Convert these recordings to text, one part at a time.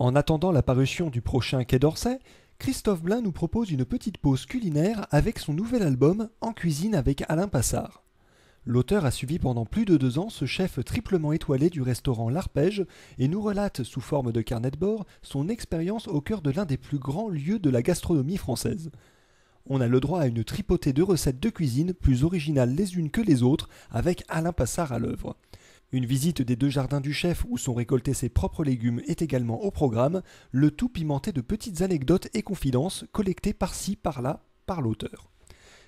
En attendant la parution du prochain Quai d'Orsay, Christophe Blain nous propose une petite pause culinaire avec son nouvel album En cuisine avec Alain Passard. L'auteur a suivi pendant plus de deux ans ce chef triplement étoilé du restaurant L'Arpège et nous relate sous forme de carnet de bord son expérience au cœur de l'un des plus grands lieux de la gastronomie française. On a le droit à une tripotée de recettes de cuisine plus originales les unes que les autres avec Alain Passard à l'œuvre. Une visite des deux jardins du chef où sont récoltés ses propres légumes est également au programme, le tout pimenté de petites anecdotes et confidences collectées par-ci, par-là, par l'auteur.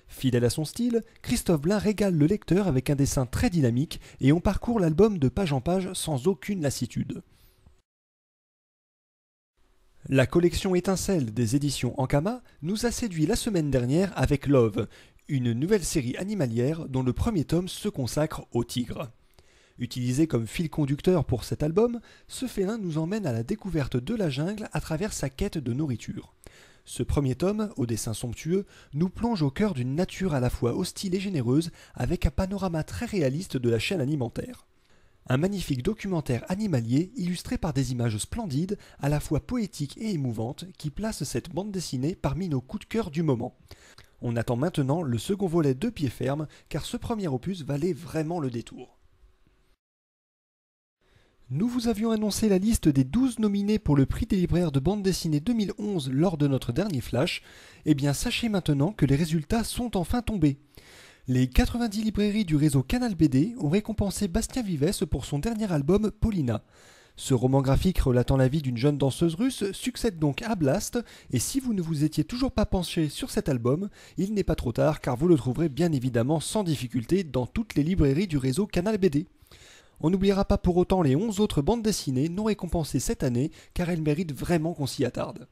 Fidèle à son style, Christophe Blain régale le lecteur avec un dessin très dynamique et on parcourt l'album de page en page sans aucune lassitude. La collection Étincelle des éditions Ankama nous a séduit la semaine dernière avec Love, une nouvelle série animalière dont le premier tome se consacre au tigre. Utilisé comme fil conducteur pour cet album, ce félin nous emmène à la découverte de la jungle à travers sa quête de nourriture. Ce premier tome, au dessin somptueux, nous plonge au cœur d'une nature à la fois hostile et généreuse, avec un panorama très réaliste de la chaîne alimentaire. Un magnifique documentaire animalier illustré par des images splendides, à la fois poétiques et émouvantes, qui place cette bande dessinée parmi nos coups de cœur du moment. On attend maintenant le second volet de pied ferme, car ce premier opus valait vraiment le détour. Nous vous avions annoncé la liste des 12 nominés pour le prix des libraires de bande dessinée 2011 lors de notre dernier flash. Eh bien, sachez maintenant que les résultats sont enfin tombés. Les 90 librairies du réseau Canal BD ont récompensé Bastien Vives pour son dernier album Paulina. Ce roman graphique relatant la vie d'une jeune danseuse russe succède donc à Blast, et si vous ne vous étiez toujours pas penché sur cet album, il n'est pas trop tard car vous le trouverez bien évidemment sans difficulté dans toutes les librairies du réseau Canal BD. On n'oubliera pas pour autant les 11 autres bandes dessinées non récompensées cette année, car elles méritent vraiment qu'on s'y attarde.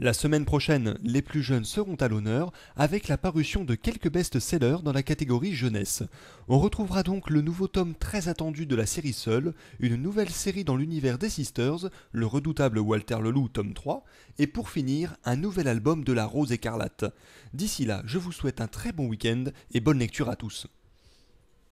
La semaine prochaine, les plus jeunes seront à l'honneur avec la parution de quelques best-sellers dans la catégorie jeunesse. On retrouvera donc le nouveau tome très attendu de la série Seul, une nouvelle série dans l'univers des Sisters, le redoutable Walter Leloup tome 3, et pour finir, un nouvel album de la Rose écarlate. D'ici là, je vous souhaite un très bon week-end et bonne lecture à tous.